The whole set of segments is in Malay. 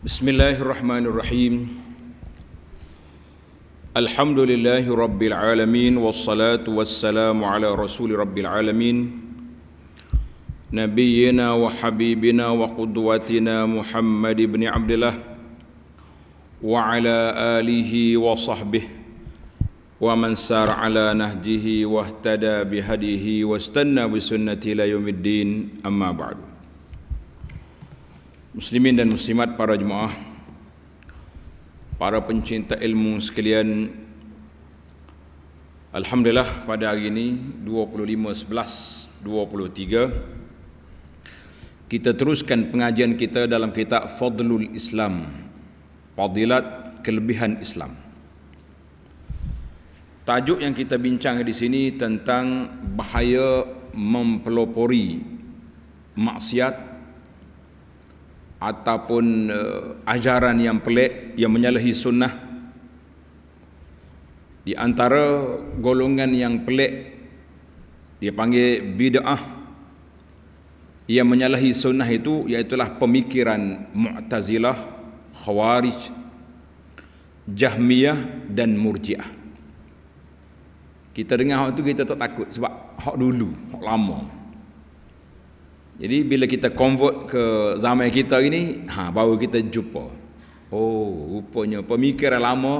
Bismillahirrahmanirrahim Alhamdulillahi Rabbil Alamin Wassalatu wassalamu ala Rasuli Rabbil Alamin Nabiyyina wa Habibina wa Qudwatina Muhammad ibn Abdullah Wa ala alihi wa sahbih Wa man sar ala nahjihi wa ihtada bihadihi Wa istanna bi yumiddin Amma ba'du Muslimin dan muslimat para jemaah Para pencinta ilmu sekalian Alhamdulillah pada hari ini 25.11.23 Kita teruskan pengajian kita dalam kitab Fadlul Islam Fadilat Kelebihan Islam Tajuk yang kita bincang di sini tentang bahaya mempelopori maksiat ataupun uh, ajaran yang pelik yang menyalahi sunnah di antara golongan yang pelik dia panggil bid'ah yang menyalahi sunnah itu iaitulah pemikiran mu'tazilah khawarij jahmiyah dan murjiah kita dengar hak tu kita tak takut sebab hak dulu hak lama jadi bila kita convert ke zaman kita ini, ha, baru kita jumpa. Oh, rupanya pemikiran lama,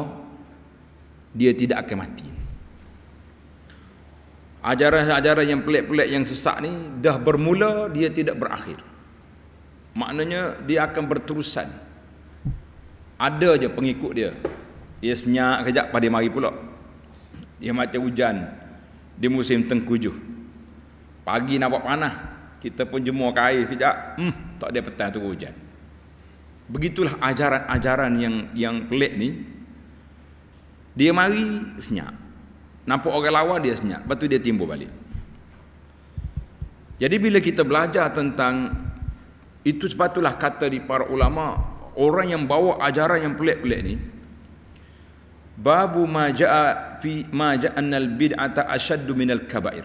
dia tidak akan mati. Ajaran-ajaran yang pelik-pelik yang sesak ni dah bermula, dia tidak berakhir. Maknanya dia akan berterusan. Ada je pengikut dia. Ia senyap kejap pada mari pula. Ia macam hujan di musim tengkujuh. Pagi nampak panah, kita pun jemur kain sekejap hmm, tak ada petang turun hujan begitulah ajaran-ajaran yang yang pelik ni dia mari senyap nampak orang lawa dia senyap lepas tu dia timbul balik jadi bila kita belajar tentang itu sepatutlah kata di para ulama orang yang bawa ajaran yang pelik-pelik ni babu ma ja'a fi ma ja'a bid'ata ashaddu minal kaba'ir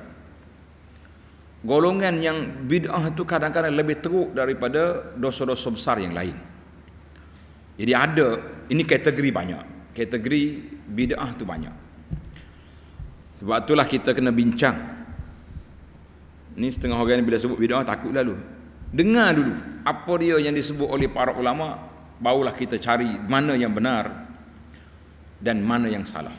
golongan yang bid'ah itu kadang-kadang lebih teruk daripada dosa-dosa besar yang lain. Jadi ada, ini kategori banyak. Kategori bid'ah itu banyak. Sebab itulah kita kena bincang. Ini setengah orang ini bila sebut bid'ah takut lalu. Dengar dulu apa dia yang disebut oleh para ulama barulah kita cari mana yang benar dan mana yang salah.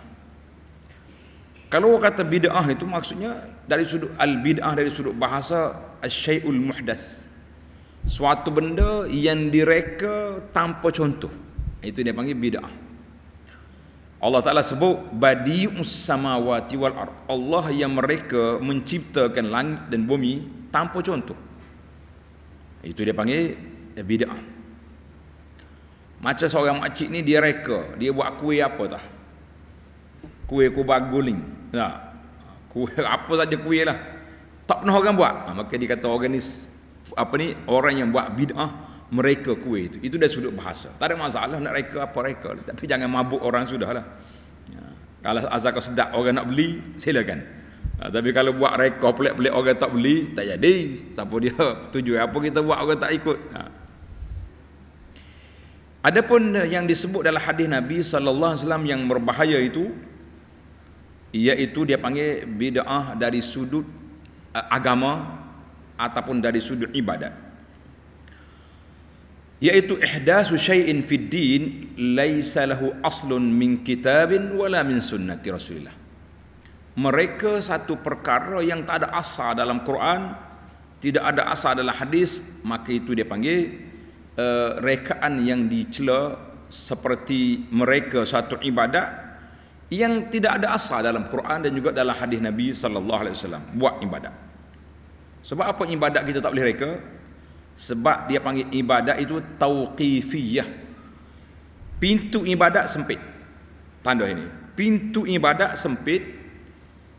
Kalau kata bid'ah itu maksudnya dari sudut al-bid'ah dari sudut bahasa asyai'ul muhdas suatu benda yang direka tanpa contoh itu dia panggil bid'ah Allah Ta'ala sebut badi'us samawati wal ar Allah yang mereka menciptakan langit dan bumi tanpa contoh itu dia panggil eh, bid'ah macam seorang makcik ni dia reka dia buat kuih apa tak kuih kubah guling tak kuih lah. apa saja kuih lah tak pernah orang buat ha, maka dia kata orang ni apa ni orang yang buat bid'ah mereka kuih itu itu dah sudut bahasa tak ada masalah nak reka apa reka tapi jangan mabuk orang sudah lah ya. kalau asal kau sedap orang nak beli silakan ha, tapi kalau buat reka pelik-pelik orang tak beli tak jadi siapa dia tuju apa kita buat orang tak ikut ha. Adapun yang disebut dalam hadis Nabi sallallahu alaihi wasallam yang berbahaya itu iaitu dia panggil bid'ah dari sudut eh, agama ataupun dari sudut ibadat yaitu ihdasu syai'in fid din laisa lahu aslun min kitabin wala min sunnati rasulillah mereka satu perkara yang tak ada asal dalam Quran tidak ada asal dalam hadis maka itu dia panggil uh, rekaan yang dicela seperti mereka satu ibadat yang tidak ada asal dalam Quran dan juga dalam hadis Nabi sallallahu alaihi wasallam buat ibadat. Sebab apa ibadat kita tak boleh reka? Sebab dia panggil ibadat itu tauqifiyah. Pintu ibadat sempit. Tanda ini. Pintu ibadat sempit.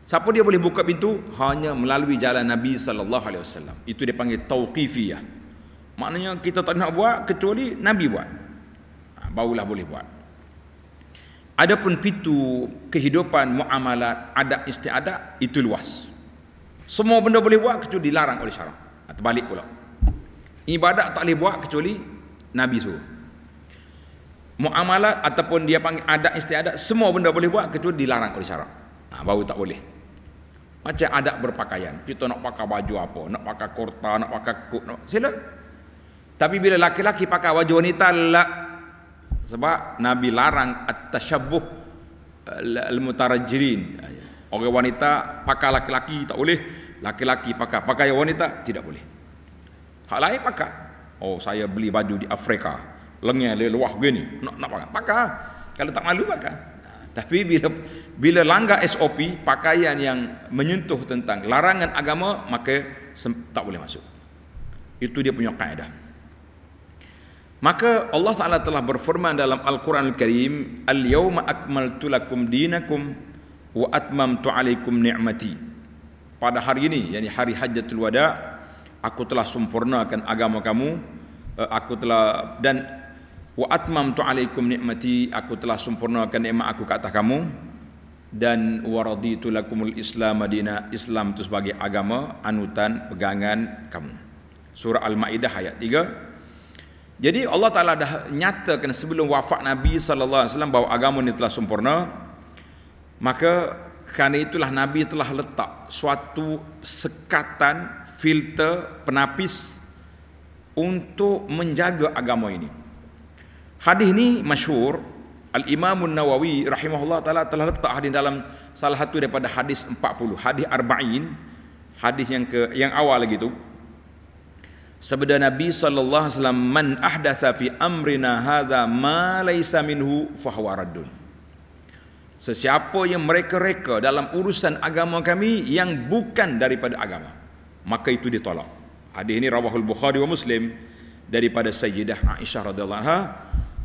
Siapa dia boleh buka pintu? Hanya melalui jalan Nabi sallallahu alaihi wasallam. Itu dia panggil tauqifiyah. Maknanya kita tak nak buat kecuali Nabi buat. Ha, barulah boleh buat. Adapun pintu kehidupan muamalat adat istiadat itu luas. Semua benda boleh buat kecuali dilarang oleh syarak. Ah, terbalik pula. Ibadat tak boleh buat kecuali Nabi suruh. Muamalat ataupun dia panggil adat istiadat semua benda boleh buat kecuali dilarang oleh syarak. Ha, ah, baru tak boleh. Macam adat berpakaian. Kita nak pakai baju apa? Nak pakai kurta, nak pakai kuk, nak... sila. Tapi bila laki-laki pakai baju wanita, lah, sebab Nabi larang at-tashabbuh eh, al-mutarajjirin orang wanita pakai laki-laki tak boleh laki-laki pakai pakai wanita tidak boleh hak lain pakai oh saya beli baju di Afrika lengan dia luah begini nak nak pakai pakai kalau tak malu pakai tapi bila bila langgar SOP pakaian yang menyentuh tentang larangan agama maka tak boleh masuk itu dia punya kaedah Maka Allah Taala telah berfirman dalam Al-Qur'an Al-Karim, "Al-yawma akmaltu lakum dinakum wa atmamtu 'alaikum ni'mati." Pada hari ini, yakni hari Hajjatul Wada, aku telah sempurnakan agama kamu, eh, aku telah dan wa atmamtu 'alaikum ni'mati, aku telah sempurnakan nikmat aku ke kamu dan waraditu lakumul Islam Madinah, Islam itu sebagai agama anutan pegangan kamu. Surah Al-Maidah ayat 3. Jadi Allah Ta'ala dah nyatakan sebelum wafat Nabi Sallallahu Alaihi Wasallam bahawa agama ini telah sempurna. Maka kerana itulah Nabi telah letak suatu sekatan filter penapis untuk menjaga agama ini. Hadis ini masyur. Al-Imam Nawawi rahimahullah ta'ala telah letak hadis dalam salah satu daripada hadis 40. Hadis Arba'in. Hadis yang ke yang awal lagi tu. Sabda Nabi sallallahu alaihi wasallam man ahdatsa fi amrina hadza ma laisa minhu fahuwa raddun. Sesiapa yang mereka-reka dalam urusan agama kami yang bukan daripada agama, maka itu ditolak. Hadis ini rawahul Bukhari wa Muslim daripada Sayyidah Aisyah radhiyallahu anha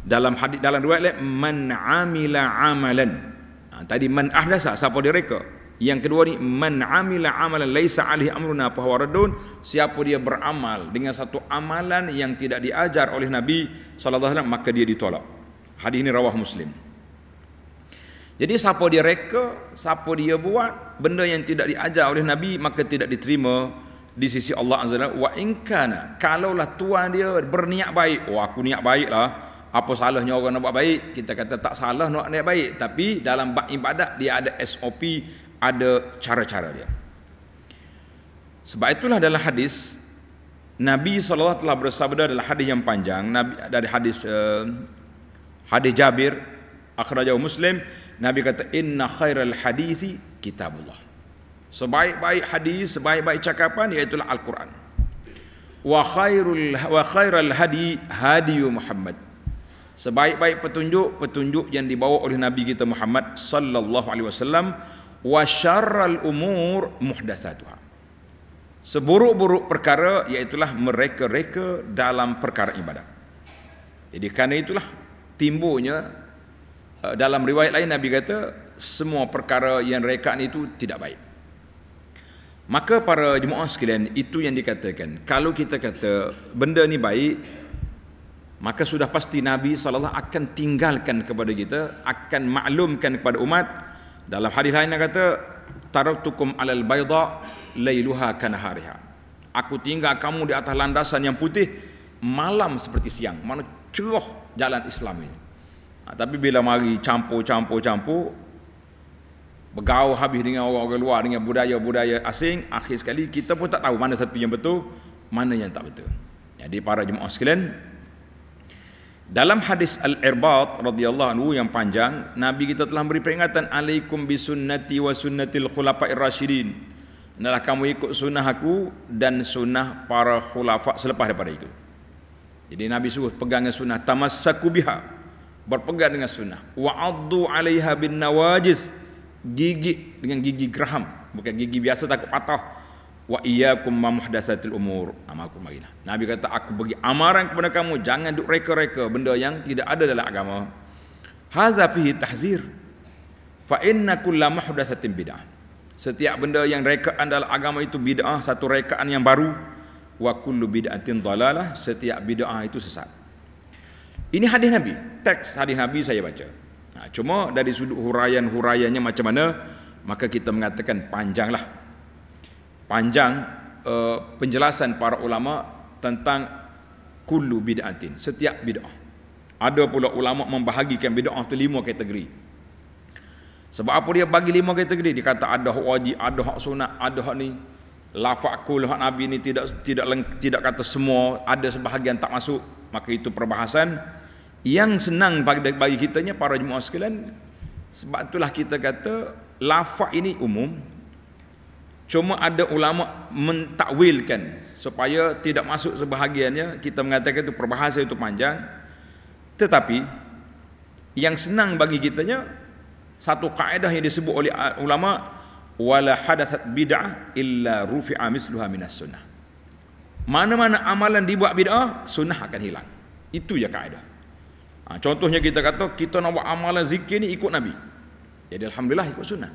dalam hadis dalam riwayat lain man amila amalan. Ha, tadi man ahdasa siapa direka? Yang kedua ni man amila amalan laisa alaihi amruna fa siapa dia beramal dengan satu amalan yang tidak diajar oleh Nabi sallallahu alaihi wasallam maka dia ditolak. Hadis ini rawah Muslim. Jadi siapa dia reka, siapa dia buat benda yang tidak diajar oleh Nabi maka tidak diterima di sisi Allah azza wajalla wa in kana kalaulah tuan dia berniat baik oh aku niat baiklah apa salahnya orang nak buat baik kita kata tak salah nak niat baik tapi dalam bab ibadat dia ada SOP ada cara-cara dia. Sebab itulah dalam hadis Nabi SAW telah bersabda dalam hadis yang panjang Nabi, dari hadis uh, hadis Jabir akhrajahu Muslim Nabi kata inna khairal hadithi kitabullah. Sebaik-baik hadis, sebaik-baik cakapan iaitu Al-Quran. Wa khairul ha-, wa khairal hadi hadi Muhammad. Sebaik-baik petunjuk, petunjuk yang dibawa oleh Nabi kita Muhammad sallallahu alaihi wasallam wa syarral umur muhdatsatuha seburuk-buruk perkara iaitulah mereka-reka dalam perkara ibadat jadi kerana itulah timbunya eh, dalam riwayat lain nabi kata semua perkara yang rekaan itu tidak baik maka para jemaah sekalian itu yang dikatakan kalau kita kata benda ni baik maka sudah pasti nabi saw akan tinggalkan kepada kita akan maklumkan kepada umat dalam hadis lain yang kata taraktukum alal bayda lailuha hariha. Aku tinggal kamu di atas landasan yang putih malam seperti siang. Mana cerah jalan Islam ini. Ha, tapi bila mari campur-campur-campur bergaul habis dengan orang-orang luar dengan budaya-budaya asing akhir sekali kita pun tak tahu mana satu yang betul mana yang tak betul jadi para jemaah sekalian dalam hadis Al-Irbad radhiyallahu anhu yang panjang, Nabi kita telah beri peringatan alaikum bisunnati wa sunnatil khulafa'ir rasyidin. Hendaklah kamu ikut sunnah aku dan sunnah para khulafa selepas daripada itu. Jadi Nabi suruh pegang sunnah tamassaku biha. Berpegang dengan sunnah. Wa Wa'addu 'alaiha bin nawajiz. Gigi dengan gigi geraham, bukan gigi biasa takut patah wa iyyakum ma muhdatsatil umur amaku ah, marina nabi kata aku bagi amaran kepada kamu jangan duk reka-reka benda yang tidak ada dalam agama hadza fihi tahzir fa inna kullu muhdatsatin bid'ah setiap benda yang rekaan dalam agama itu bid'ah satu rekaan yang baru wa kullu bid'atin dalalah setiap bid'ah itu sesat ini hadis nabi teks hadis nabi saya baca nah, cuma dari sudut huraian-huraiannya macam mana maka kita mengatakan panjanglah panjang uh, penjelasan para ulama tentang kullu bid'atin setiap bid'ah ada pula ulama membahagikan bid'ah tu lima kategori sebab apa dia bagi lima kategori dia kata ada hak wajib ada hak sunat ada hak ni lafaz kullu hak nabi ni tidak tidak tidak kata semua ada sebahagian tak masuk maka itu perbahasan yang senang bagi, bagi kitanya para jemaah sekalian sebab itulah kita kata lafaz ini umum Cuma ada ulama mentakwilkan supaya tidak masuk sebahagiannya kita mengatakan itu perbahasa itu panjang. Tetapi yang senang bagi kita nya satu kaedah yang disebut oleh ulama wala hadasat bid'ah illa rufi'a misluha minas sunnah. Mana-mana amalan dibuat bid'ah, sunnah akan hilang. Itu ya kaedah. Ha, contohnya kita kata kita nak buat amalan zikir ni ikut Nabi. Jadi alhamdulillah ikut sunnah.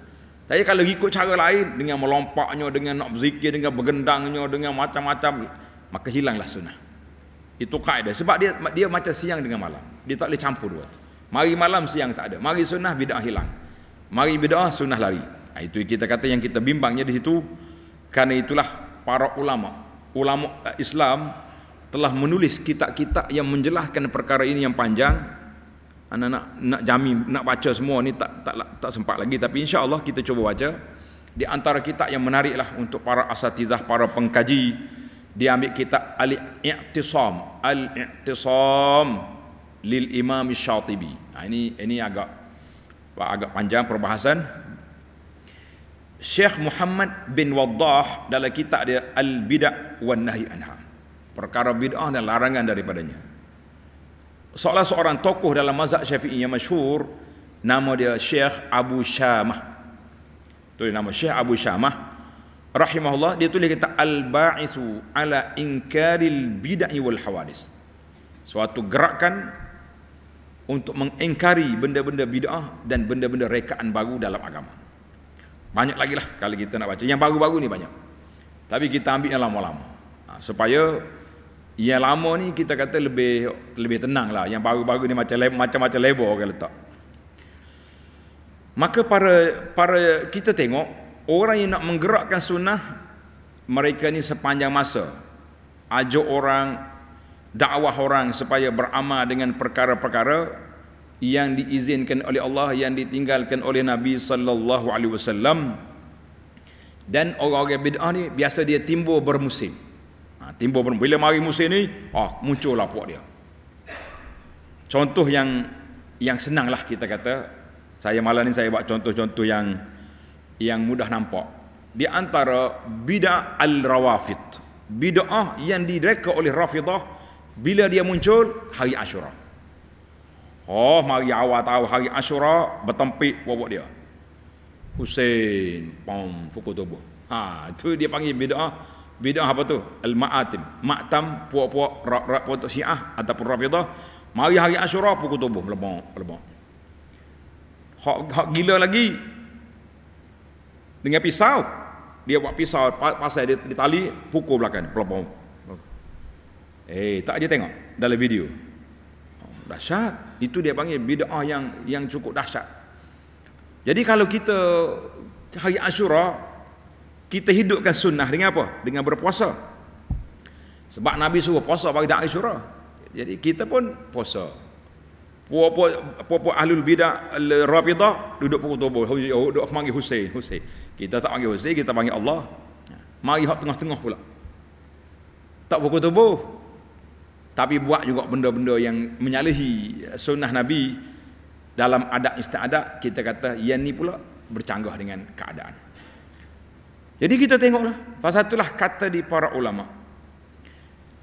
Tapi kalau ikut cara lain dengan melompaknya, dengan nak berzikir, dengan bergendangnya, dengan macam-macam maka hilanglah sunnah. Itu kaedah sebab dia dia macam siang dengan malam. Dia tak boleh campur dua Mari malam siang tak ada. Mari sunnah bidah hilang. Mari bidah sunnah lari. Nah, ha, itu kita kata yang kita bimbangnya di situ karena itulah para ulama ulama Islam telah menulis kitab-kitab yang menjelaskan perkara ini yang panjang anda nak nak jamin nak baca semua ni tak tak tak, tak sempat lagi tapi insya-Allah kita cuba baca. Di antara kitab yang menariklah untuk para asatizah, para pengkaji, dia ambil kitab Al-I'tisam, Al-I'tisam lil Imam Syatibi. Nah, ha, ini ini agak agak panjang perbahasan. Syekh Muhammad bin Waddah dalam kitab dia Al-Bid'ah wan Nahi Anha. Perkara bid'ah dan larangan daripadanya salah seorang tokoh dalam mazhab syafi'i yang masyhur nama dia Syekh Abu Syamah tulis nama Syekh Abu Syamah rahimahullah dia tulis kita al-ba'isu ala inkaril bid'ah wal hawadis suatu gerakan untuk mengingkari benda-benda bid'ah dan benda-benda rekaan baru dalam agama banyak lagi lah kalau kita nak baca yang baru-baru ni banyak tapi kita ambil yang lama-lama ha, supaya yang lama ni kita kata lebih lebih tenang lah yang baru-baru ni macam macam-macam lebar orang letak maka para para kita tengok orang yang nak menggerakkan sunnah mereka ni sepanjang masa ajak orang dakwah orang supaya beramal dengan perkara-perkara yang diizinkan oleh Allah yang ditinggalkan oleh Nabi sallallahu alaihi wasallam dan orang-orang bid'ah ni biasa dia timbul bermusim timbul bila mari musim ni ah muncullah puak dia contoh yang yang senang lah kita kata saya malam ni saya buat contoh-contoh yang yang mudah nampak di antara bid'ah al-rawafid bid'ah yang direka oleh rafidah bila dia muncul hari asyura oh mari awal tahu hari asyura bertempik buat dia Hussein pom fukutubu, ah ha tu dia panggil bid'ah bidah apa tu al-ma'atim maktam puak-puak rak-rak pontok syiah ataupun rafidah mari hari asyura pukul tubuh lebok lebok hak hak gila lagi dengan pisau dia buat pisau pasal dia di tali pukul belakang lebok eh tak dia tengok dalam video oh, dahsyat itu dia panggil bidah yang yang cukup dahsyat jadi kalau kita hari asyura kita hidupkan sunnah dengan apa? Dengan berpuasa. Sebab Nabi suruh puasa bagi da'i syurah. Jadi kita pun puasa. Puan-puan ahlul bidak al-rabidah duduk pukul tubuh. Oh, duduk panggil Hussein. Hussein. Kita tak panggil Hussein, kita panggil Allah. Mari hak tengah-tengah pula. Tak pukul tubuh. Tapi buat juga benda-benda yang menyalahi sunnah Nabi dalam adat istiadat kita kata yang ni pula bercanggah dengan keadaan. Jadi kita tengoklah. Pasal itulah kata di para ulama.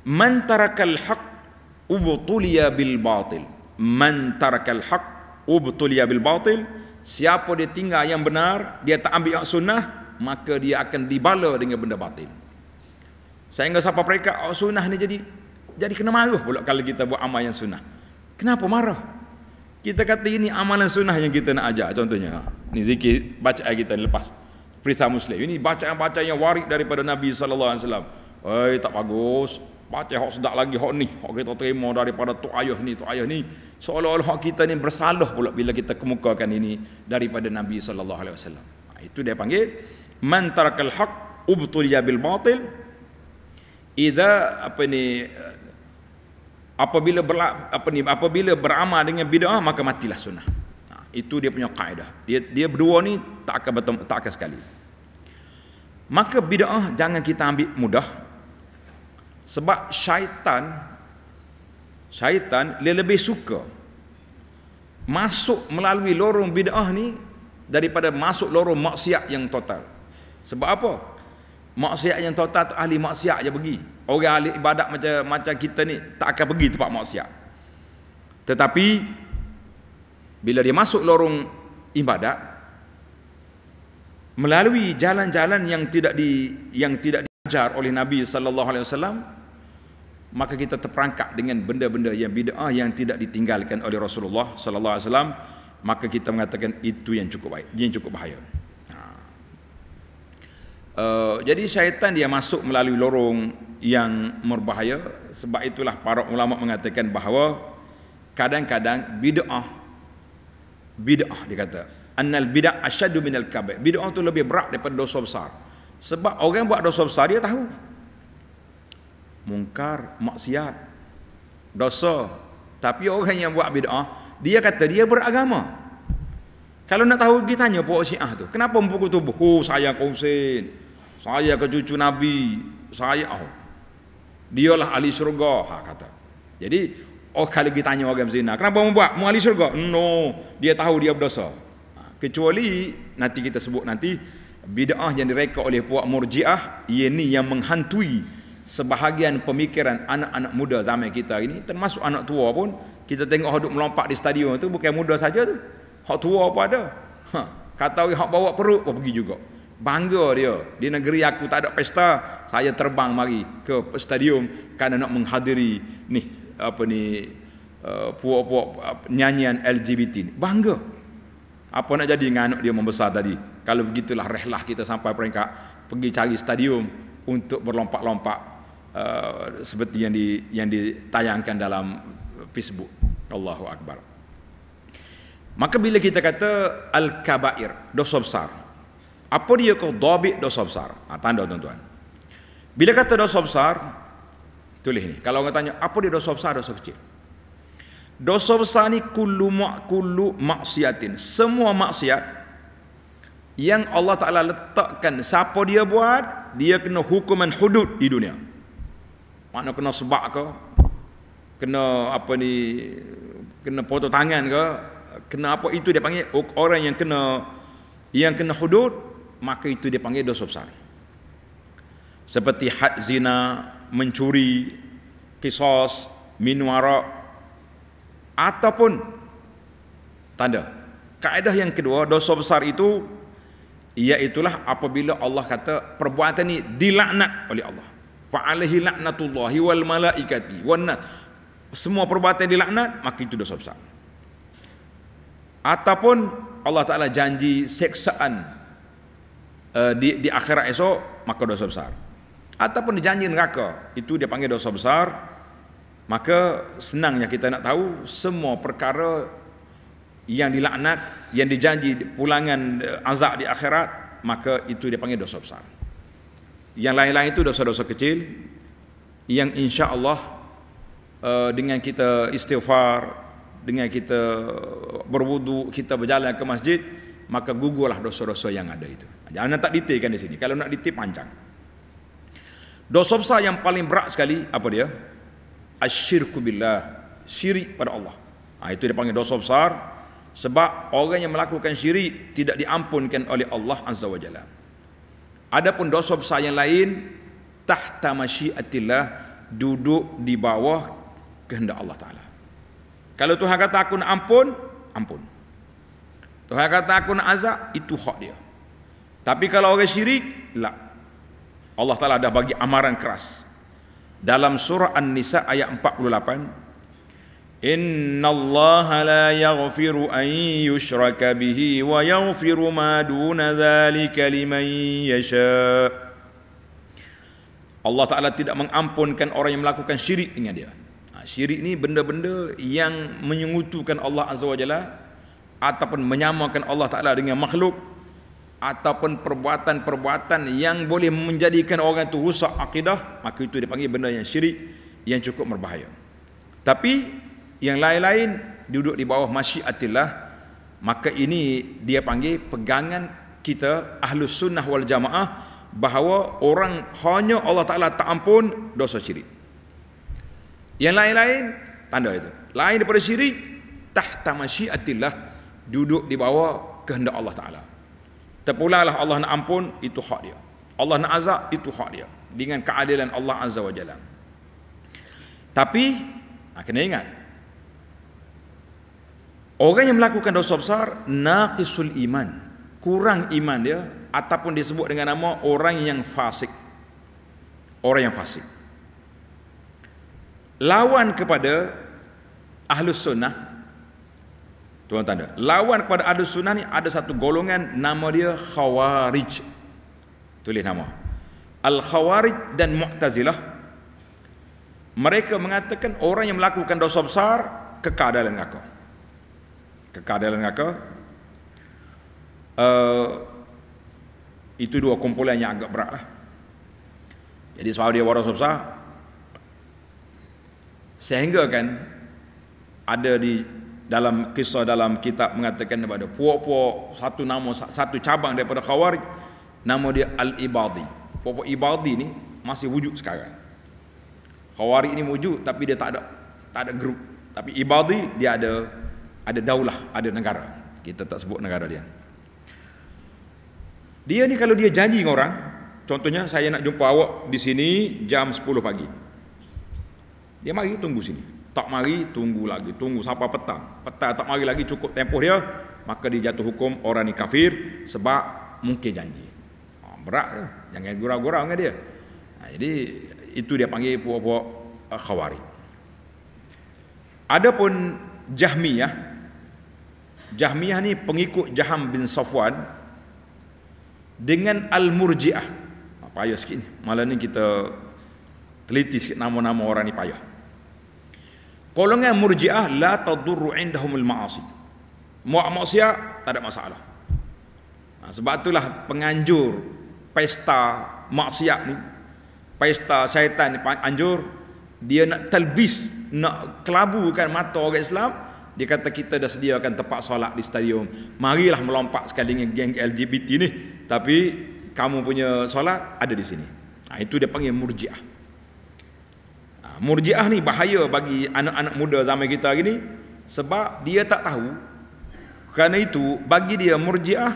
Man tarakal haq ubtuliya bil batil. Man tarakal haq ubtuliya bil batil. Siapa dia tinggal yang benar, dia tak ambil yang sunnah, maka dia akan dibala dengan benda batil. Saya ingat siapa mereka, oh, sunnah ni jadi, jadi kena marah pula kalau kita buat amal yang sunnah. Kenapa marah? Kita kata ini amalan sunnah yang kita nak ajar. Contohnya, ni zikir baca kita lepas perisai Muslim. Ini bacaan-bacaan yang waris daripada Nabi sallallahu alaihi wasallam. Oi, eh, tak bagus. Baca hok sedak lagi hok ni. Hok kita terima daripada tok ayah ni, tok ayah ni. Seolah-olah kita ni bersalah pula bila kita kemukakan ini daripada Nabi sallallahu alaihi wasallam. Ha, itu dia panggil man tarakal haq ubtuliya bil batil. Idza apa ni apabila ber, apa ni apabila beramal dengan bid'ah maka matilah sunnah. Ha, itu dia punya kaedah. Dia dia berdua ni tak akan bertemu, tak akan sekali. Maka bid'ah jangan kita ambil mudah. Sebab syaitan syaitan lebih suka masuk melalui lorong bid'ah ni daripada masuk lorong maksiat yang total. Sebab apa? Maksiat yang total tu ahli maksiat je pergi. Orang ahli ibadat macam macam kita ni tak akan pergi tempat maksiat. Tetapi bila dia masuk lorong ibadat, melalui jalan-jalan yang tidak di yang tidak diajar oleh Nabi sallallahu alaihi wasallam maka kita terperangkap dengan benda-benda yang bid'ah yang tidak ditinggalkan oleh Rasulullah sallallahu alaihi wasallam maka kita mengatakan itu yang cukup baik yang cukup bahaya Uh, jadi syaitan dia masuk melalui lorong yang berbahaya sebab itulah para ulama mengatakan bahawa kadang-kadang bid'ah bid'ah dia kata annal bid'ah asyadu minal kabair. Bid'ah itu lebih berat daripada dosa besar. Sebab orang yang buat dosa besar dia tahu. Mungkar, maksiat, dosa. Tapi orang yang buat bid'ah, dia kata dia beragama. Kalau nak tahu, kita tanya puak syiah tu. Kenapa mempukul tubuh? Oh, saya ke Saya kecucu Nabi. Saya. Oh. Dialah ahli syurga. Ha, kata. Jadi, oh kalau kita tanya orang zina. Kenapa membuat? Mu ahli syurga? No. Dia tahu dia berdosa kecuali nanti kita sebut nanti bidah yang direka oleh puak murjiah ini yang menghantui sebahagian pemikiran anak-anak muda zaman kita ini termasuk anak tua pun kita tengok hok melompat di stadion tu bukan muda saja tu hok tua apa ada ha kata orang hok bawa perut pun pergi juga bangga dia di negeri aku tak ada pesta saya terbang mari ke stadium kerana nak menghadiri ni apa ni eh, puak-puak eh, nyanyian LGBT ni. bangga apa nak jadi dengan anak dia membesar tadi kalau begitulah rehlah kita sampai peringkat pergi cari stadium untuk berlompat-lompat uh, seperti yang di yang ditayangkan dalam eh, Facebook Allahu akbar maka bila kita kata al kabair dosa besar apa dia ke dobi dosa besar ha, tanda tuan-tuan bila kata dosa besar tulis ni kalau orang tanya apa dia dosa besar dosa kecil Dosa besar ni kullu ma'kullu maksiatin. Semua maksiat yang Allah Ta'ala letakkan siapa dia buat, dia kena hukuman hudud di dunia. Mana kena sebab ke, kena apa ni, kena potong tangan ke, kena apa itu dia panggil orang yang kena yang kena hudud, maka itu dia panggil dosa besar. Seperti had zina, mencuri, kisos, minum arak, ataupun tanda kaedah yang kedua dosa besar itu ialah apabila Allah kata perbuatan ini dilaknat oleh Allah fa alaihi laknatullahi wal malaikati wan semua perbuatan dilaknat maka itu dosa besar ataupun Allah Taala janji seksaan uh, eh, di di akhirat esok maka dosa besar ataupun dijanji neraka itu dia panggil dosa besar Maka senangnya kita nak tahu semua perkara yang dilaknat, yang dijanji pulangan eh, azab di akhirat, maka itu dia panggil dosa besar. Yang lain-lain itu dosa-dosa kecil yang insya Allah eh, dengan kita istighfar, dengan kita berwudu, kita berjalan ke masjid, maka gugurlah dosa-dosa yang ada itu. Jangan tak detailkan di sini. Kalau nak detail panjang. Dosa besar yang paling berat sekali apa dia? asyirku billah syirik pada Allah ha, itu dia panggil dosa besar sebab orang yang melakukan syirik tidak diampunkan oleh Allah azza wajalla adapun dosa besar yang lain tahta masyiatillah duduk di bawah kehendak Allah taala kalau Tuhan kata aku nak ampun ampun Tuhan kata aku nak azab itu hak dia tapi kalau orang syirik lah Allah Taala dah bagi amaran keras dalam surah An-Nisa ayat 48 Inna Allah la yaghfiru an yushraka bihi wa yaghfiru ma duna dhalika liman yasha Allah Ta'ala tidak mengampunkan orang yang melakukan syirik dengan dia ha, Syirik ni benda-benda yang menyengutukan Allah Azza wa Jalla Ataupun menyamakan Allah Ta'ala dengan makhluk ataupun perbuatan-perbuatan yang boleh menjadikan orang itu rusak akidah maka itu dipanggil benda yang syirik yang cukup berbahaya tapi yang lain-lain duduk di bawah masyiatillah maka ini dia panggil pegangan kita ahlus sunnah wal jamaah bahawa orang hanya Allah Ta'ala tak ampun dosa syirik yang lain-lain tanda itu lain daripada syirik tahta masyiatillah duduk di bawah kehendak Allah Ta'ala terpulanglah Allah nak ampun itu hak dia Allah nak azab itu hak dia dengan keadilan Allah azza wa jalla tapi ha, kena ingat orang yang melakukan dosa besar naqisul iman kurang iman dia ataupun disebut dengan nama orang yang fasik orang yang fasik lawan kepada ahlus sunnah Tuan tanda. Lawan kepada ahli sunnah ni ada satu golongan nama dia Khawarij. Tulis nama. Al-Khawarij dan Mu'tazilah. Mereka mengatakan orang yang melakukan dosa besar kekal dalam neraka. Kekal dalam neraka. Uh, itu dua kumpulan yang agak berat lah. Jadi sebab dia waras besar sehingga kan ada di dalam kisah dalam kitab mengatakan kepada puak-puak satu nama satu cabang daripada khawarij nama dia al-ibadi. Puak-puak ibadi ni masih wujud sekarang. Khawarij ni wujud tapi dia tak ada tak ada grup. Tapi ibadi dia ada ada daulah, ada negara. Kita tak sebut negara dia. Dia ni kalau dia janji dengan orang, contohnya saya nak jumpa awak di sini jam 10 pagi. Dia mari tunggu sini tak mari tunggu lagi tunggu sampai petang petang tak mari lagi cukup tempoh dia maka dijatuh hukum orang ni kafir sebab mungkir janji ha, berat ya. jangan gurau-gurau dengan dia nah, ha, jadi itu dia panggil puak-puak eh, khawari ada pun jahmiyah jahmiyah ni pengikut jaham bin safwan dengan al-murjiah ha, payah sikit ni malam ni kita teliti sikit nama-nama orang ni payah Golongan murjiah la tadurru indahumul ma'asi. Muak maksiat tak ada masalah. Nah, ha, sebab itulah penganjur pesta maksiat ni, pesta syaitan ni anjur, dia nak telbis, nak kelabukan mata orang Islam, dia kata kita dah sediakan tempat solat di stadium. Marilah melompat sekali dengan geng LGBT ni. Tapi kamu punya solat ada di sini. Nah, ha, itu dia panggil murjiah. Murjiah ni bahaya bagi anak-anak muda zaman kita hari ni sebab dia tak tahu. Kerana itu bagi dia Murjiah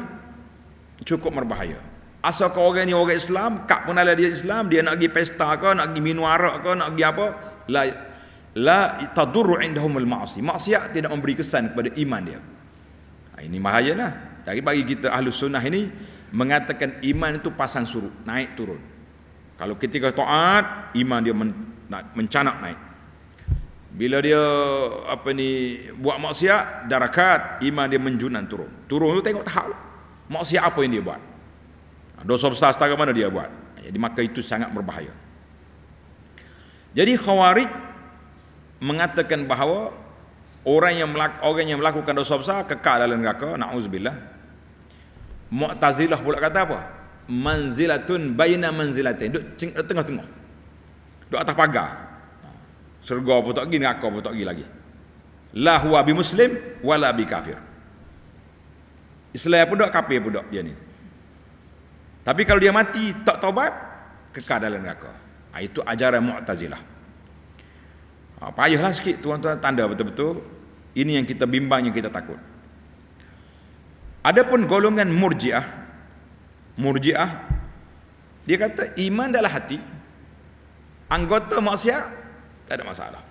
cukup berbahaya. Asal kau orang ni orang Islam, kak pun dia Islam, dia nak pergi pesta ke, nak pergi minum arak ke, nak pergi apa? La la tadurru indahum al ma'asi. Maksiat tidak memberi kesan kepada iman dia. Ha, ini bahayalah. Tapi bagi kita ahli sunnah ini mengatakan iman itu pasang surut, naik turun. Kalau ketika taat, iman dia men, nak mencanak naik. Bila dia apa ni buat maksiat, darakat, iman dia menjunan turun. Turun tu tengok tahap lah. Maksiat apa yang dia buat? Ha, dosa besar setara mana dia buat? Ha, jadi maka itu sangat berbahaya. Jadi khawarij mengatakan bahawa orang yang melakukan orang yang melakukan dosa besar kekal dalam neraka, naudzubillah. Mu'tazilah pula kata apa? manzilatun baina manzilatin duk eh, tengah-tengah duk atas pagar surga pun tak gini, neraka pun tak pergi lagi la huwa bi muslim wala bi kafir Islam pun dak kafir pun dak dia ni tapi kalau dia mati tak taubat kekal dalam neraka ha, itu ajaran mu'tazilah ha, payahlah sikit tuan-tuan tanda betul-betul ini yang kita bimbang yang kita takut Adapun golongan murjiah Murjiah dia kata iman dalam hati anggota maksiat tak ada masalah.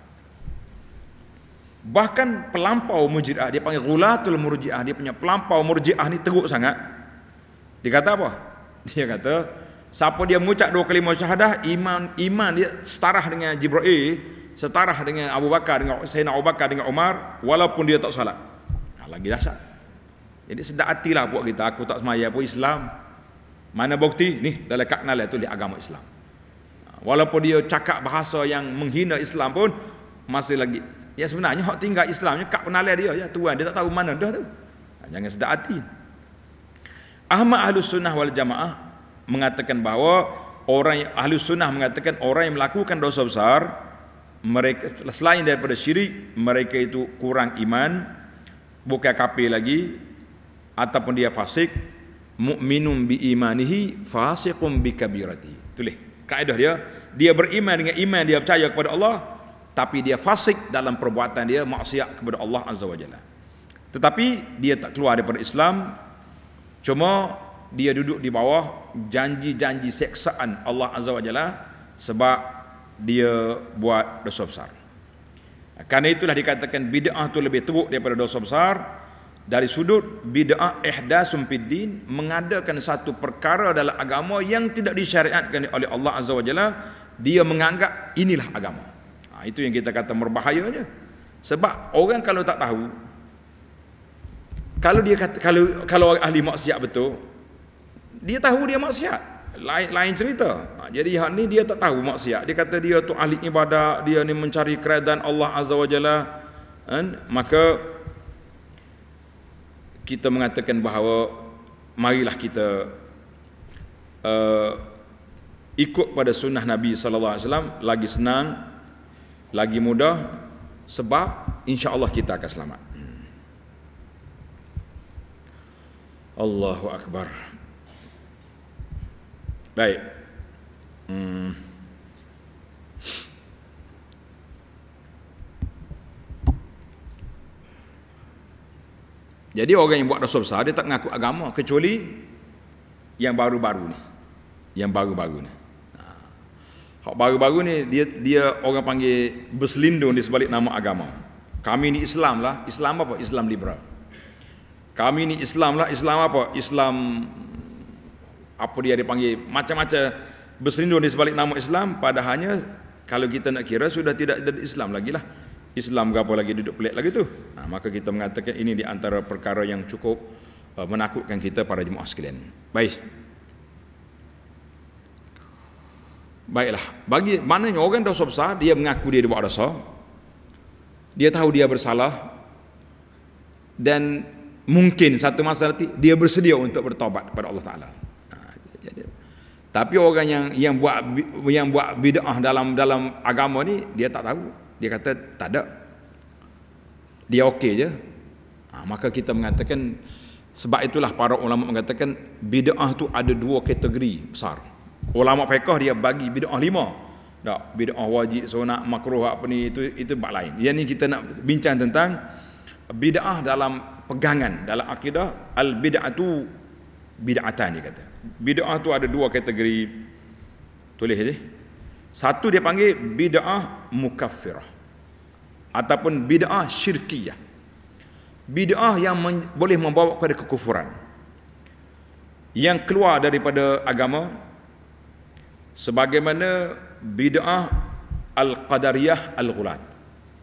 Bahkan pelampau Murjiah dia panggil ghulatul Murjiah dia punya pelampau Murjiah ni teruk sangat. Dia kata apa? Dia kata siapa dia mengucap dua kalimah syahadah iman iman dia setara dengan Jibril, setara dengan Abu Bakar dengan Sayyidina Abu Bakar dengan Umar walaupun dia tak salat Nah, ha, lagi dahsyat. Jadi sedak hatilah buat kita aku tak semaya pun Islam. Mana bukti? Ni dalam kaknala tu di agama Islam. Walaupun dia cakap bahasa yang menghina Islam pun masih lagi Ya sebenarnya hak tinggal Islamnya kak penalai dia ya tuan dia tak tahu mana dah tu. Ha, jangan sedar hati. Ahmad Ahlus Sunnah wal Jamaah mengatakan bahawa orang Ahlus Sunnah mengatakan orang yang melakukan dosa besar mereka selain daripada syirik mereka itu kurang iman bukan kafir lagi ataupun dia fasik mu'minun bi imanihi fasiqun bi kabiratihi. Tulis kaedah dia, dia beriman dengan iman dia percaya kepada Allah tapi dia fasik dalam perbuatan dia maksiat kepada Allah Azza wajalla. Tetapi dia tak keluar daripada Islam cuma dia duduk di bawah janji-janji seksaan Allah Azza wajalla sebab dia buat dosa besar. Karena itulah dikatakan bid'ah itu lebih teruk daripada dosa besar dari sudut bid'ah ihdasum fiddin mengadakan satu perkara dalam agama yang tidak disyariatkan oleh Allah Azza Wajalla, dia menganggap inilah agama ha, itu yang kita kata merbahaya aja sebab orang kalau tak tahu kalau dia kata, kalau kalau ahli maksiat betul dia tahu dia maksiat lain, lain cerita ha, jadi hak ni dia tak tahu maksiat dia kata dia tu ahli ibadah dia ni mencari keredan Allah Azza Wajalla. Jalla kan? maka kita mengatakan bahawa marilah kita uh, ikut pada sunnah Nabi sallallahu alaihi wasallam lagi senang lagi mudah sebab insya-Allah kita akan selamat. Hmm. Allahu akbar. Baik. Hmm. Jadi orang yang buat dosa besar dia tak mengaku agama kecuali yang baru-baru ni. Yang baru-baru ni. Ha. Hak baru-baru ni dia dia orang panggil berselindung di sebalik nama agama. Kami ni Islam lah. Islam apa? Islam liberal. Kami ni Islam lah. Islam apa? Islam apa dia dipanggil macam-macam berselindung di sebalik nama Islam pada hanya kalau kita nak kira sudah tidak ada Islam lagi lah. Islam ke apa lagi duduk pelik lagi tu. Ha, maka kita mengatakan ini di antara perkara yang cukup uh, menakutkan kita para jemaah sekalian. Baik. Baiklah. Bagi maknanya orang dosa besar, dia mengaku dia buat dosa. Dia tahu dia bersalah. Dan mungkin satu masa nanti dia bersedia untuk bertobat kepada Allah Ta'ala. Ha, Tapi orang yang yang buat yang buat bid'ah dalam dalam agama ni dia tak tahu. Dia kata tak ada. Dia okey je. Ha, maka kita mengatakan sebab itulah para ulama mengatakan bid'ah tu ada dua kategori besar. Ulama fiqh dia bagi bid'ah lima. Tak, bid'ah wajib, sunat, makruh apa ni itu itu bab lain. Yang ni kita nak bincang tentang bid'ah dalam pegangan dalam akidah al bid'atu bid'atan dia kata. Bid'ah tu ada dua kategori. Tulis je. Satu dia panggil bid'ah mukaffirah ataupun bid'ah syirkiyah. Bid'ah yang men- boleh membawa kepada kekufuran. Yang keluar daripada agama sebagaimana bid'ah al-qadariyah al-ghulat.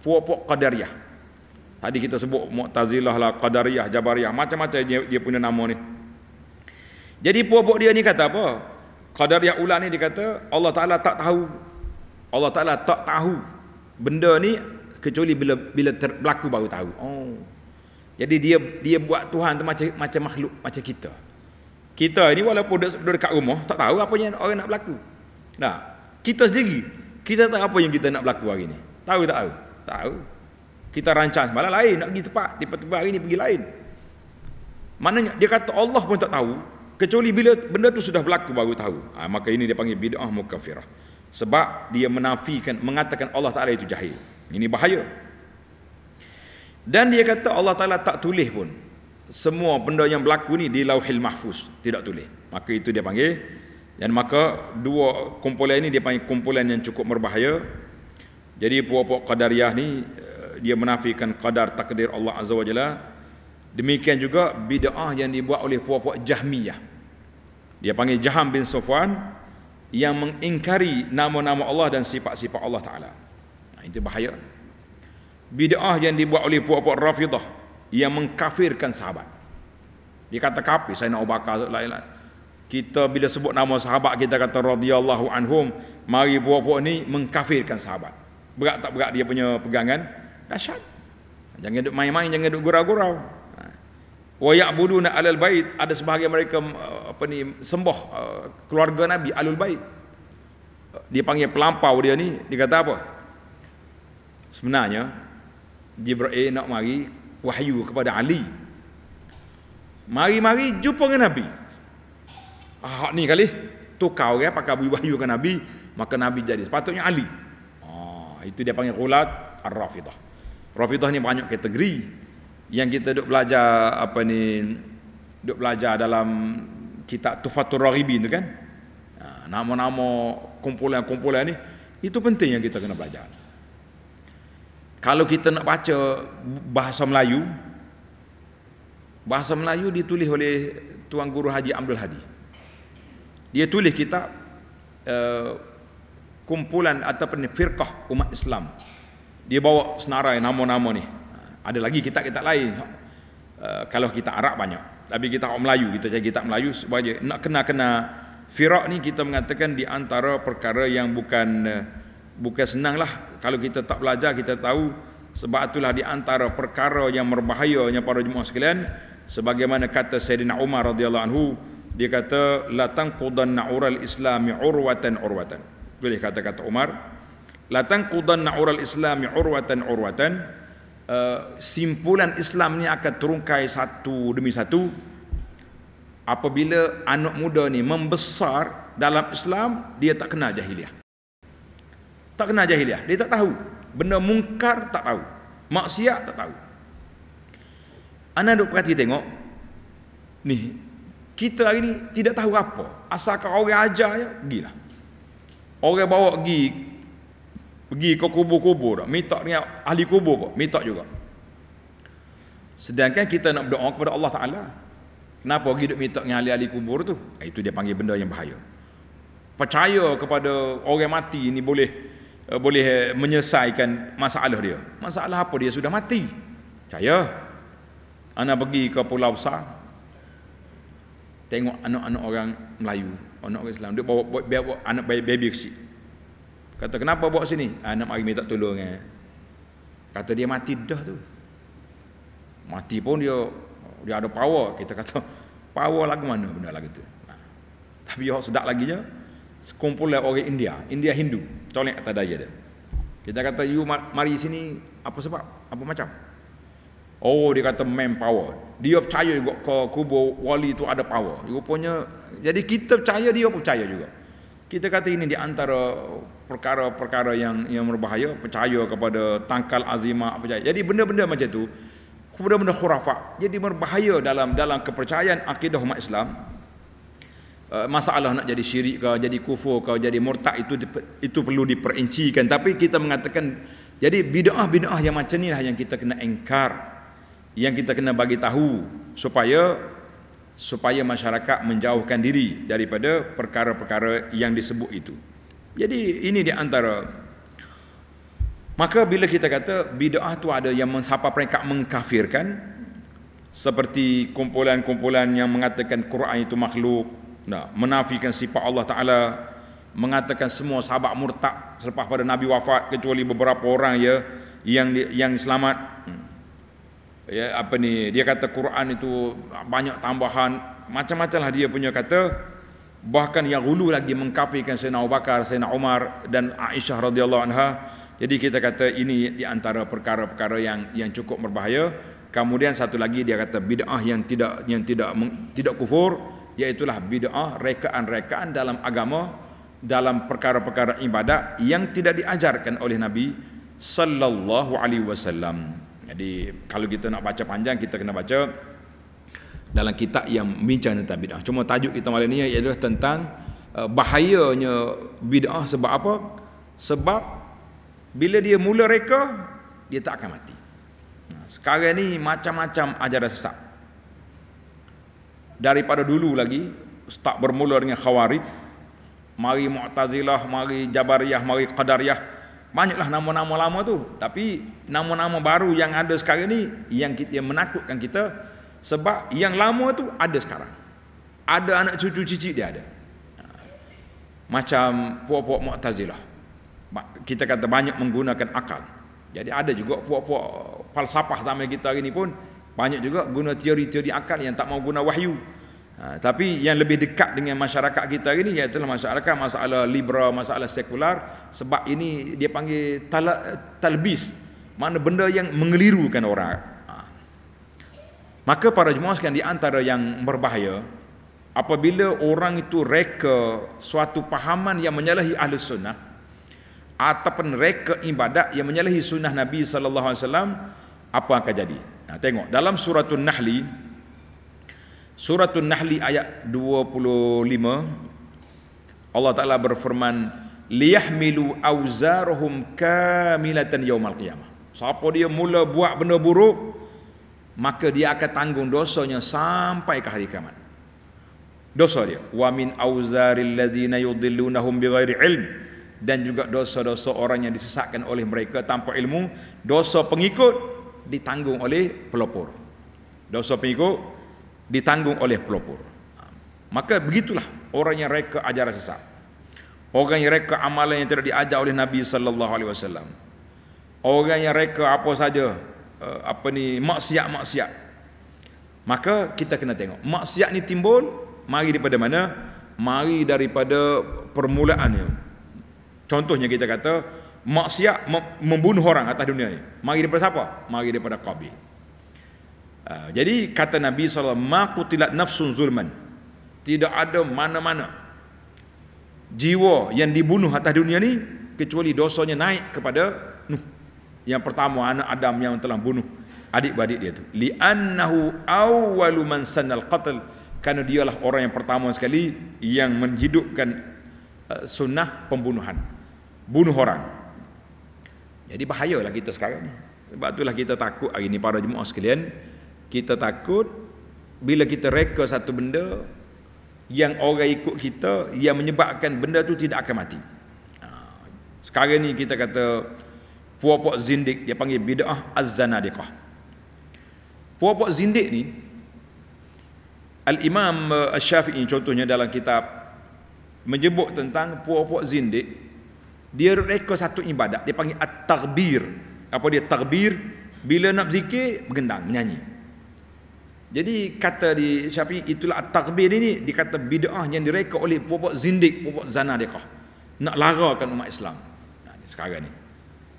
Puak-puak qadariyah. Tadi kita sebut Mu'tazilah lah, Qadariyah, Jabariyah, macam-macam dia, dia punya nama ni. Jadi puak-puak dia ni kata apa? Qadariyah ulah ni dia kata Allah Taala tak tahu Allah Taala tak tahu benda ni kecuali bila bila ter, berlaku baru tahu. Oh. Jadi dia dia buat Tuhan tu macam macam makhluk macam kita. Kita ni walaupun duduk, duduk dekat rumah tak tahu apa yang orang nak berlaku. Nah, kita sendiri kita tahu apa yang kita nak berlaku hari ni. Tahu tak tahu? Tahu. Kita rancang semalam lain nak pergi tempat, tiba-tiba hari ni pergi lain. mana dia kata Allah pun tak tahu, Kecuali bila benda tu sudah berlaku baru tahu. Ha, maka ini dia panggil bid'ah mukafirah. Sebab dia menafikan, mengatakan Allah Ta'ala itu jahil. Ini bahaya. Dan dia kata Allah Ta'ala tak tulis pun. Semua benda yang berlaku ni di lauhil mahfuz. Tidak tulis. Maka itu dia panggil. Dan maka dua kumpulan ini dia panggil kumpulan yang cukup berbahaya. Jadi puak-puak qadariyah ni eh, dia menafikan qadar takdir Allah Azza wa Jalla. Demikian juga bid'ah yang dibuat oleh puak-puak Jahmiyah dia panggil Jaham bin Sofwan yang mengingkari nama-nama Allah dan sifat-sifat Allah Ta'ala nah, itu bahaya bid'ah yang dibuat oleh puak-puak Rafidah yang mengkafirkan sahabat dia kata kafir saya nak ubahkan lain-lain kita bila sebut nama sahabat kita kata radhiyallahu anhum mari buah buah ni mengkafirkan sahabat berat tak berat dia punya pegangan dahsyat jangan duduk main-main jangan duduk gurau-gurau wa ya'buduna alal bait ada sebahagian mereka uh, apa ni sembah uh, keluarga nabi alul bait dia panggil pelampau dia ni dia kata apa sebenarnya jibril nak mari wahyu kepada ali mari-mari jumpa dengan nabi ah ni kali tukar orang pakai wahyu ke nabi maka nabi jadi sepatutnya ali ah itu dia panggil khulat ar-rafidah rafidah ni banyak kategori yang kita duk belajar apa ni duk belajar dalam kitab Tufatul Raghibin tu kan ha, nama-nama kumpulan-kumpulan ni itu penting yang kita kena belajar kalau kita nak baca bahasa Melayu bahasa Melayu ditulis oleh Tuan Guru Haji Abdul Hadi dia tulis kitab uh, kumpulan ataupun firqah umat Islam dia bawa senarai nama-nama ni ada lagi kitab-kitab lain. Uh, kalau kita Arab banyak. Tapi kita orang Melayu, kita cari kitab Melayu sebab nak kena-kena firak ni kita mengatakan di antara perkara yang bukan uh, bukan senang lah. Kalau kita tak belajar, kita tahu sebab itulah di antara perkara yang berbahayanya para jemaah sekalian sebagaimana kata Sayyidina Umar radhiyallahu anhu dia kata la tanqudan na'ural islami urwatan urwatan boleh kata kata Umar la tanqudan na'ural islami urwatan urwatan Eh, simpulan Islam ni akan terungkai satu demi satu apabila anak muda ni membesar dalam Islam dia tak kenal jahiliah tak kenal jahiliah dia tak tahu benda mungkar tak tahu maksiat tak tahu Anak duk perhati tengok ni kita hari ni tidak tahu apa asalkan orang ajar je gila orang bawa pergi Pergi ke kubur-kubur dah. Minta dengan ahli kubur pun. Minta juga. Sedangkan kita nak berdoa kepada Allah Ta'ala. Kenapa pergi duduk minta dengan ahli-ahli kubur tu? Ah, itu dia panggil benda yang bahaya. Percaya kepada orang mati ini boleh eh, boleh eh, menyelesaikan masalah dia. Masalah apa dia sudah mati? Percaya. Ana pergi ke pulau besar. Tengok anak-anak orang Melayu, anak orang Islam, dia bawa, bawa, bawa anak baby kecil. Kata kenapa bawa sini? Anak ah, mari minta tolong eh. Kata dia mati dah tu. Mati pun dia dia ada power. Kita kata power lagu mana benda lagu tu. Nah. Tapi yang sedak lagi je sekumpulan lah orang India, India Hindu, colek atas daya dia. Kita kata you mari sini apa sebab? Apa macam? Oh dia kata man power. Dia percaya juga ke kubur wali tu ada power. Rupanya jadi kita percaya dia pun percaya juga. Kita kata ini di antara perkara-perkara yang yang berbahaya percaya kepada tangkal azimah percaya. Jadi benda-benda macam tu benda-benda khurafat jadi berbahaya dalam dalam kepercayaan akidah umat Islam. Eh, masalah nak jadi syirik ke jadi kufur ke jadi murtad itu itu perlu diperincikan tapi kita mengatakan jadi bidah-bidah yang macam inilah yang kita kena engkar yang kita kena bagi tahu supaya supaya masyarakat menjauhkan diri daripada perkara-perkara yang disebut itu. Jadi ini di antara maka bila kita kata bid'ah tu ada yang sampai peringkat mengkafirkan seperti kumpulan-kumpulan yang mengatakan Quran itu makhluk, nah, menafikan sifat Allah Taala, mengatakan semua sahabat murtad selepas pada Nabi wafat kecuali beberapa orang ya yang yang selamat. Hmm ya apa ni dia kata Quran itu banyak tambahan macam-macam lah dia punya kata bahkan yang hulu lagi mengkafirkan Sayyidina Abu Bakar, Sayyidina Umar dan Aisyah radhiyallahu anha. Jadi kita kata ini di antara perkara-perkara yang yang cukup berbahaya. Kemudian satu lagi dia kata bid'ah yang tidak yang tidak tidak kufur iaitu lah bid'ah rekaan-rekaan dalam agama dalam perkara-perkara ibadat yang tidak diajarkan oleh Nabi sallallahu alaihi wasallam. Jadi kalau kita nak baca panjang kita kena baca dalam kitab yang bincang tentang bidah. Cuma tajuk kita malam ini ialah tentang eh, bahayanya bidah sebab apa? Sebab bila dia mula reka dia tak akan mati. Ha, sekarang ni macam-macam ajaran sesat. Daripada dulu lagi start bermula dengan khawarij, mari Mu'tazilah, mari Jabariyah, mari Qadariyah, banyaklah nama-nama lama tu tapi nama-nama baru yang ada sekarang ni yang kita yang menakutkan kita sebab yang lama tu ada sekarang ada anak cucu cicit dia ada macam puak-puak mu'tazilah kita kata banyak menggunakan akal jadi ada juga puak-puak falsafah zaman kita hari ni pun banyak juga guna teori-teori akal yang tak mau guna wahyu Ha, tapi yang lebih dekat dengan masyarakat kita ini iaitu masyarakat masalah liberal, masalah sekular sebab ini dia panggil tal talbis. Mana benda yang mengelirukan orang. Ha. Maka para jemaah sekalian di antara yang berbahaya apabila orang itu reka suatu pahaman yang menyalahi ahli sunnah ataupun reka ibadat yang menyalahi sunnah Nabi sallallahu alaihi wasallam apa akan jadi? Nah, ha, tengok dalam surah An-Nahl Surah An-Nahl ayat 25 Allah Taala berfirman liyahmilu awzarahum kamilatan al qiyamah. Siapa dia mula buat benda buruk maka dia akan tanggung dosanya sampai ke hari kiamat. Dosa dia wa min awzaril ladzina yudillunahum bighairi ilm dan juga dosa-dosa orang yang disesatkan oleh mereka tanpa ilmu, dosa pengikut ditanggung oleh pelopor. Dosa pengikut ditanggung oleh pelopor. Ha. Maka begitulah orang yang reka ajaran sesat. Orang yang reka amalan yang tidak diajar oleh Nabi sallallahu alaihi wasallam. Orang yang reka apa saja eh, apa ni maksiat-maksiat. Maka kita kena tengok maksiat ni timbul mari daripada mana? Mari daripada permulaannya. Contohnya kita kata maksiat membunuh orang atas dunia ini, Mari daripada siapa? Mari daripada Qabil. Ah, jadi kata Nabi SAW, maqutilat nafsun zulman. Tidak ada mana-mana jiwa yang dibunuh atas dunia ni kecuali dosanya naik kepada Nuh. Yang pertama anak Adam yang telah bunuh adik-beradik dia tu. Li'annahu awwalu man sanal qatl. Karena dialah orang yang pertama sekali yang menghidupkan eh, sunnah pembunuhan. Bunuh orang. Jadi bahayalah kita sekarang ni. Sebab itulah kita takut hari ni para jemaah sekalian. Kita takut bila kita reka satu benda yang orang ikut kita yang menyebabkan benda tu tidak akan mati. Ha. Sekarang ni kita kata puak-puak zindik dia panggil bid'ah az-zanadiqah. Puak-puak zindik ni Al-Imam uh, Asy-Syafi'i contohnya dalam kitab menyebut tentang puak-puak zindik dia reka satu ibadat dia panggil at-tagbir apa dia tagbir bila nak zikir bergendang menyanyi jadi kata di Syafi'i itulah at ini dikata bid'ah yang direka oleh puak-puak zindik, puak-puak zanadiqah. Nak larakan umat Islam. Nah, sekarang ni.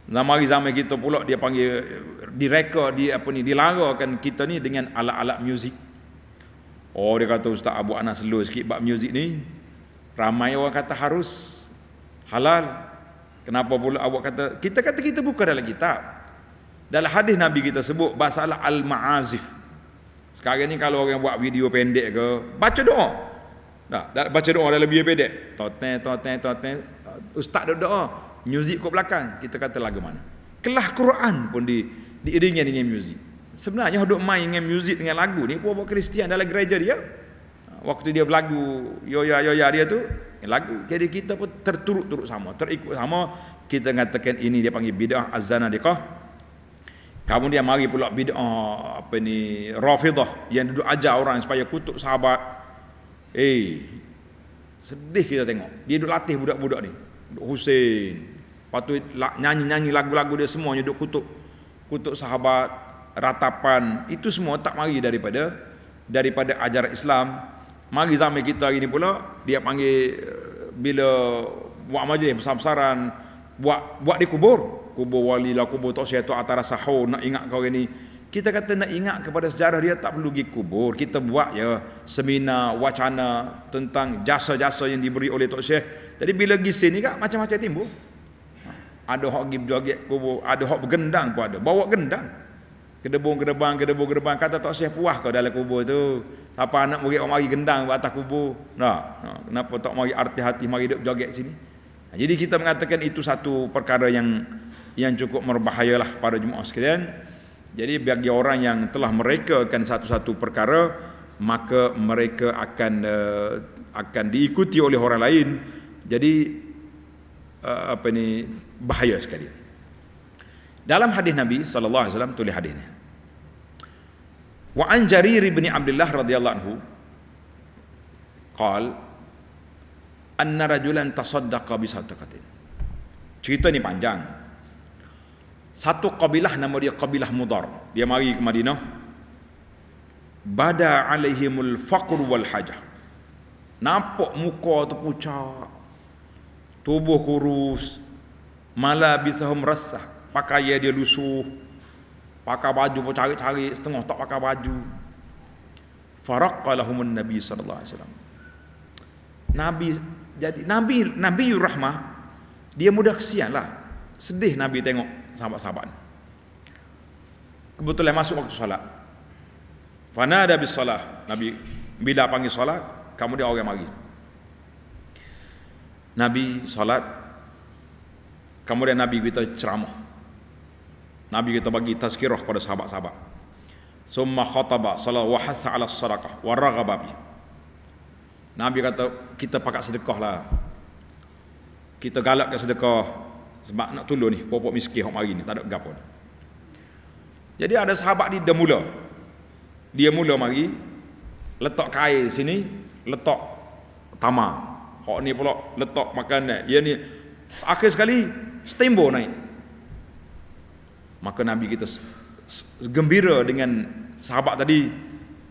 Zaman hari zaman kita pula dia panggil direka dia apa ni dilarakan kita ni dengan alat-alat muzik. Oh dia kata Ustaz Abu Anas slow sikit bab muzik ni. Ramai orang kata harus halal. Kenapa pula awak kata kita kata kita buka dalam kitab. Dalam hadis Nabi kita sebut masalah al-ma'azif. Sekarang ni kalau orang buat video pendek ke, baca doa. Tak, nah, baca doa dalam video pendek. Toten, toten, toten. Uh, ustaz duduk doa. Muzik kat belakang. Kita kata lagu mana. Kelah Quran pun di, diiringi dengan muzik. Sebenarnya duduk main dengan muzik dengan lagu ni pun buat Kristian dalam gereja dia. Uh, waktu dia berlagu, yo ya yo ya dia tu, eh, lagu. Jadi kita pun terturut-turut sama, terikut sama. Kita mengatakan ini dia panggil bid'ah azana dikah. Kemudian mari pula bid'ah apa ni Rafidah yang duduk ajar orang supaya kutuk sahabat. Eh sedih kita tengok. Dia duduk latih budak-budak ni. Duduk Husain. Patu nyanyi-nyanyi lagu-lagu dia semuanya duduk kutuk kutuk sahabat ratapan itu semua tak mari daripada daripada ajaran Islam. Mari zaman kita hari ini pula dia panggil eh, bila buat majlis besar-besaran buat buat di kubur kubur wali lah kubur tak saya tu antara sahau nak ingat kau ini kita kata nak ingat kepada sejarah dia tak perlu pergi kubur kita buat ya seminar wacana tentang jasa-jasa yang diberi oleh tok syekh jadi bila pergi sini kak macam-macam timbul ada hak pergi joget kubur ada hak bergendang pun ada bawa gendang kedebung kedebang kedebung kedebang kata tok syekh puas kau dalam kubur tu siapa anak murid orang mari gendang buat atas kubur nah, nah kenapa tak mari arti hati mari duduk joget sini jadi kita mengatakan itu satu perkara yang yang cukup merbahayalah pada jemaah sekalian. Jadi bagi orang yang telah merekakan satu-satu perkara, maka mereka akan uh, akan diikuti oleh orang lain. Jadi uh, apa ni bahaya sekali. Dalam hadis Nabi sallallahu alaihi wasallam tulis hadisnya. Wa an Jarir bin Abdullah radhiyallahu anhu qal anna rajulan tasaddaqa bi sadaqatin. Cerita ni panjang satu kabilah nama dia kabilah mudar dia mari ke Madinah bada alaihimul faqr wal hajah nampak muka tu pucat tubuh kurus mala bisahum rasah Pakai dia lusuh pakai baju pun cari-cari setengah tak pakai baju faraqqalahumun nabi sallallahu alaihi wasallam nabi jadi nabi nabi rahmah dia mudah kesianlah sedih nabi tengok sahabat-sahabat ni. Kebetulan masuk waktu solat. Fana ada bis solat. Nabi bila panggil solat, kamu dia orang mari. Nabi solat. Kemudian Nabi kita ceramah. Nabi kita bagi tazkirah pada sahabat-sahabat. Summa khataba salat wa hasa ala sadaqah wa bi. Nabi kata kita pakat sedekah lah. Kita galakkan sedekah sebab nak tolong ni, popok miskin hok mari ni, tak ada gap pun. Jadi ada sahabat ni dia mula. Dia mula mari letak kain sini, letak tama, Hok ni pula letak makanan. Dia ni akhir sekali stembo naik. Maka Nabi kita gembira dengan sahabat tadi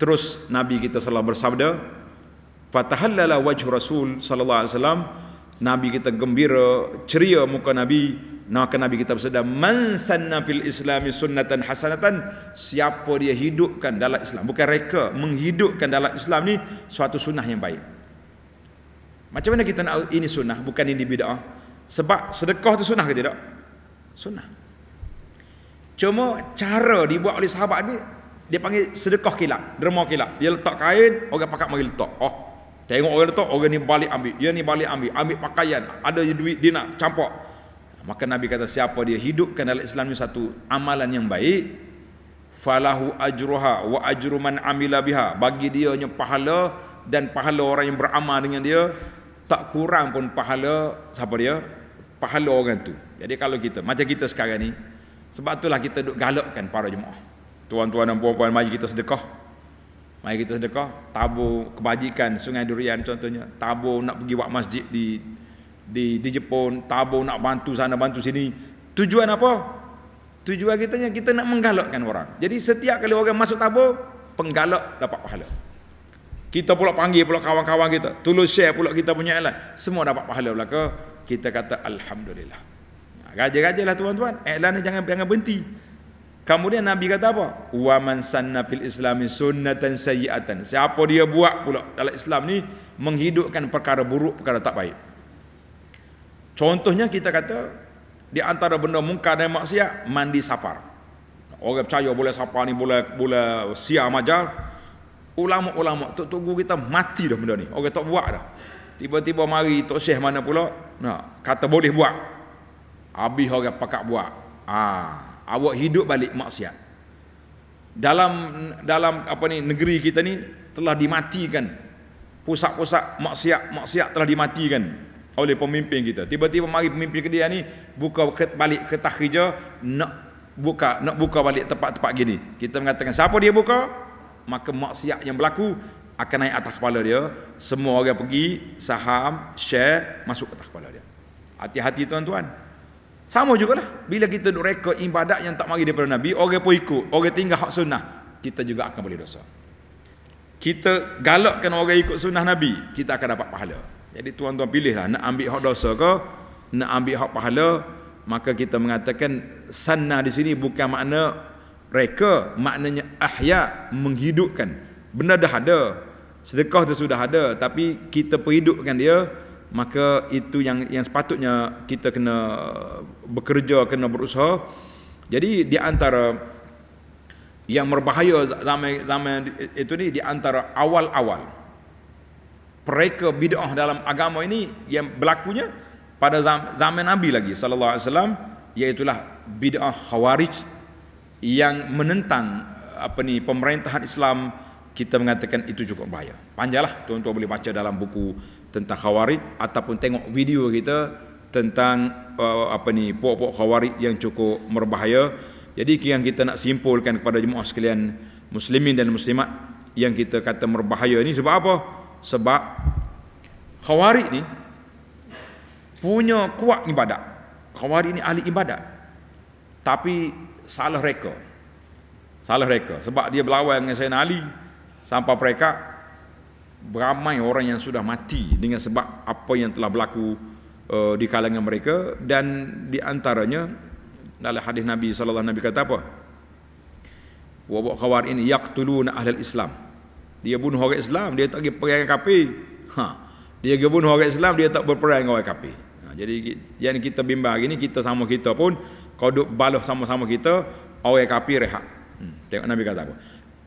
terus Nabi kita salah bersabda fatahallala wajh Rasul sallallahu alaihi wasallam Nabi kita gembira, ceria muka Nabi. Maka Nabi kita bersedia, Man sanna fil islami sunnatan hasanatan. Siapa dia hidupkan dalam Islam. Bukan reka, menghidupkan dalam Islam ni suatu sunnah yang baik. Macam mana kita nak ini sunnah, bukan ini bid'ah. Sebab sedekah tu sunnah ke tidak? Sunnah. Cuma cara dibuat oleh sahabat ni, dia panggil sedekah kilat, derma kilat. Dia letak kain, orang pakat mari letak. Oh, Tengok orang tu, orang ni balik ambil. Dia ni balik ambil. Ambil pakaian. Ada duit dia nak campur. Maka Nabi kata, siapa dia hidupkan dalam Islam ni satu amalan yang baik. Falahu ajruha wa ajru man amila biha. Bagi dia hanya pahala dan pahala orang yang beramal dengan dia. Tak kurang pun pahala siapa dia? Pahala orang tu. Jadi kalau kita, macam kita sekarang ni. Sebab itulah kita duk galakkan para jemaah. Tuan-tuan dan puan-puan mari kita sedekah. Mari kita sedekah tabu kebajikan Sungai Durian contohnya, tabu nak pergi buat masjid di di di Jepun, tabu nak bantu sana bantu sini. Tujuan apa? Tujuan kita yang kita nak menggalakkan orang. Jadi setiap kali orang masuk tabu penggalak dapat pahala. Kita pula panggil pula kawan-kawan kita, tolong share pula kita punya alat. Semua dapat pahala belaka. Kita kata alhamdulillah. Raja-rajalah tuan-tuan, iklan ni jangan jangan berhenti. Kemudian Nabi kata apa? Wa man sanna fil islami sunnatan sayyi'atan. Siapa dia buat pula dalam Islam ni menghidupkan perkara buruk perkara tak baik. Contohnya kita kata di antara benda mungkar dan maksiat mandi safar. Orang percaya boleh safar ni boleh boleh sia ajar. Ulama-ulama tok tunggu kita mati dah benda ni. Orang tak buat dah. Tiba-tiba mari tok syekh mana pula nah kata boleh buat. Habis orang pakak buat. Ah awak hidup balik maksiat dalam dalam apa ni negeri kita ni telah dimatikan pusat-pusat maksiat maksiat telah dimatikan oleh pemimpin kita tiba-tiba mari pemimpin kita ni buka balik kertas kerja nak buka nak buka balik tempat-tempat gini kita mengatakan siapa dia buka maka maksiat yang berlaku akan naik atas kepala dia semua orang pergi saham share masuk atas kepala dia hati-hati tuan-tuan sama juga lah. Bila kita duk rekod ibadat yang tak mari daripada Nabi, orang pun ikut. Orang tinggal hak sunnah. Kita juga akan boleh dosa. Kita galakkan orang ikut sunnah Nabi, kita akan dapat pahala. Jadi tuan-tuan pilihlah nak ambil hak dosa ke, nak ambil hak pahala, maka kita mengatakan sunnah di sini bukan makna reka, maknanya ahya, menghidupkan. Benda dah ada, sedekah tu sudah ada, tapi kita perhidupkan dia, maka itu yang yang sepatutnya kita kena bekerja kena berusaha jadi di antara yang berbahaya zaman zaman itu ni di antara awal-awal mereka bid'ah dalam agama ini yang berlakunya pada zaman, zaman Nabi lagi sallallahu alaihi wasallam iaitu bid'ah khawarij yang menentang apa ni pemerintahan Islam kita mengatakan itu cukup bahaya. Panjalah tuan-tuan boleh baca dalam buku tentang khawarij ataupun tengok video kita tentang uh, apa ni puak-puak khawarij yang cukup berbahaya. Jadi yang kita nak simpulkan kepada jemaah sekalian muslimin dan muslimat yang kita kata berbahaya ni sebab apa? Sebab khawarij ni punya kuat ibadat. Khawarij ni ahli ibadat. Tapi salah reka. Salah reka sebab dia berlawan dengan Sayyidina Ali sampai mereka ramai orang yang sudah mati dengan sebab apa yang telah berlaku uh, di kalangan mereka dan di antaranya dalam hadis Nabi saw. Nabi kata apa? Wabak khawar ini yaqtuluna ahli al-Islam. Dia bunuh orang Islam, dia tak pergi perang dengan kafir. Ha. Dia pergi bunuh orang Islam, dia tak berperang dengan orang kafir. Ha. jadi yang kita bimbang hari ini kita sama kita pun kau duk baloh sama-sama kita orang kapi rehat. Hmm. Tengok Nabi kata apa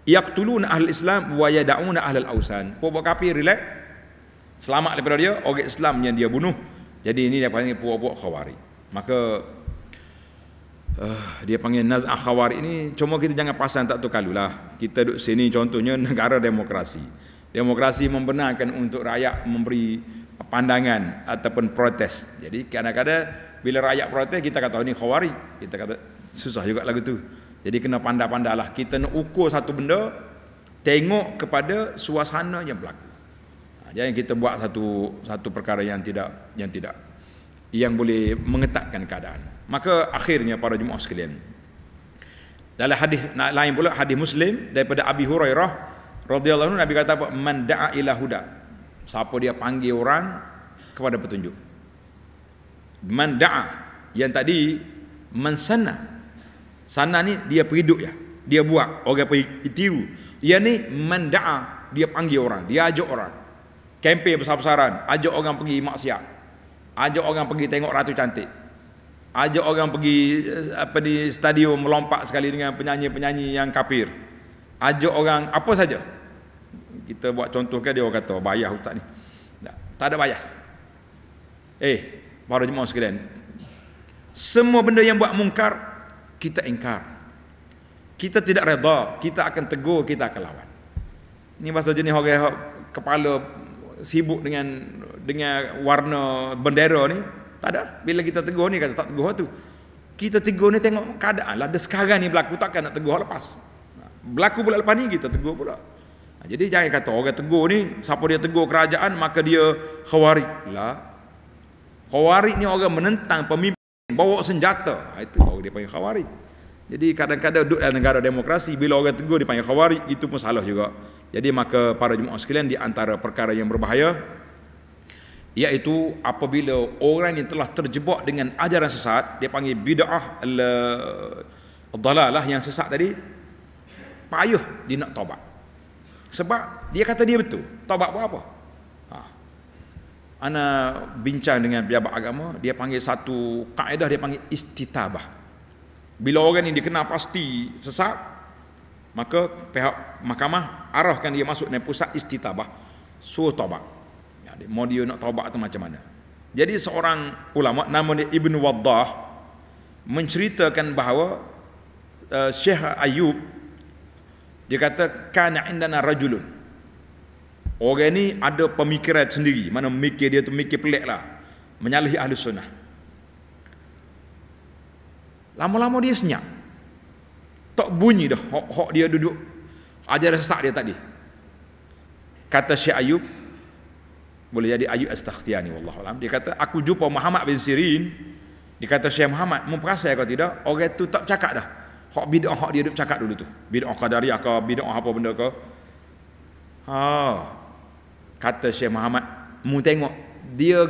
yaqtuluna ahli islam wa yad'una ahlul ausan puak-puak kafir relax selamat daripada dia orang islam yang dia bunuh jadi ini dia panggil puak-puak khawari maka uh, dia panggil naz'ah khawari ini cuma kita jangan pasang tak tukalulah kita duduk sini contohnya negara demokrasi demokrasi membenarkan untuk rakyat memberi pandangan ataupun protes. Jadi kadang-kadang bila rakyat protes kita kata oh, ini khawari, kita kata susah juga lagu tu. Jadi kena pandai-pandailah kita nak ukur satu benda tengok kepada suasana yang berlaku. Ha, jangan kita buat satu satu perkara yang tidak yang tidak yang boleh mengetatkan keadaan. Maka akhirnya para jemaah sekalian. Dalam hadis lain pula hadis Muslim daripada Abi Hurairah radhiyallahu anhu Nabi kata apa? Man da'a ila huda. Siapa dia panggil orang kepada petunjuk. Man da'a yang tadi mansana. Sana ni dia periduk ya. Dia buat orang pergi itiru. Dia ni manda'a, dia panggil orang, dia ajak orang. Kempen besar-besaran, ajak orang pergi maksiat. Ajak orang pergi tengok ratu cantik. Ajak orang pergi eh, apa di stadium melompat sekali dengan penyanyi-penyanyi yang kapir, Ajak orang apa saja. Kita buat contoh ke dia orang kata bayar ustaz ni. Tak, tak ada bayar. Eh, para jemaah sekalian. Semua benda yang buat mungkar kita ingkar. Kita tidak reda, kita akan tegur, kita akan lawan. Ini bahasa jenis orang kepala sibuk dengan dengan warna bendera ni, tak ada. Bila kita tegur ni kata tak tegur lah tu. Kita tegur ni tengok keadaan lah. Ada sekarang ni berlaku takkan nak tegur lepas. Berlaku pula lepas ni kita tegur pula. Jadi jangan kata orang tegur ni, siapa dia tegur kerajaan maka dia khawarik lah. Khawarik ni orang menentang pemimpin bawa senjata ah, itu baru dia panggil khawari. jadi kadang-kadang duduk dalam negara demokrasi bila orang tegur dipanggil khawari, itu pun salah juga jadi maka para jemaah sekalian di antara perkara yang berbahaya iaitu apabila orang yang telah terjebak dengan ajaran sesat dia panggil bid'ah dalalah yang sesat tadi payuh dia nak taubat sebab dia kata dia betul taubat buat apa ana bincang dengan pejabat agama dia panggil satu kaedah dia panggil istitabah bila orang ini dikenal pasti sesat maka pihak mahkamah arahkan dia masuk dalam pusat istitabah suruh taubat ya, mau dia nak taubat atau macam mana jadi seorang ulama nama dia Ibn Waddah menceritakan bahawa uh, Syekh Ayub dia kata kana indana rajulun Orang ni ada pemikiran sendiri. Mana mikir dia tu mikir pelik lah. Menyalahi ahli sunnah. Lama-lama dia senyap. Tak bunyi dah. Hok-hok dia duduk. Ajar sesak dia tadi. Kata Syekh Ayub. Boleh jadi Ayub Astaghtiani. Wallahualam. Dia kata, aku jumpa Muhammad bin Sirin. Dia kata Syekh Muhammad, memperasai kalau tidak? Orang tu tak cakap dah. Hok bidang hok dia duduk cakap dulu tu. Bid'ah qadariyah ke, bid'ah apa benda ke. Haa kata Syekh Muhammad mu tengok dia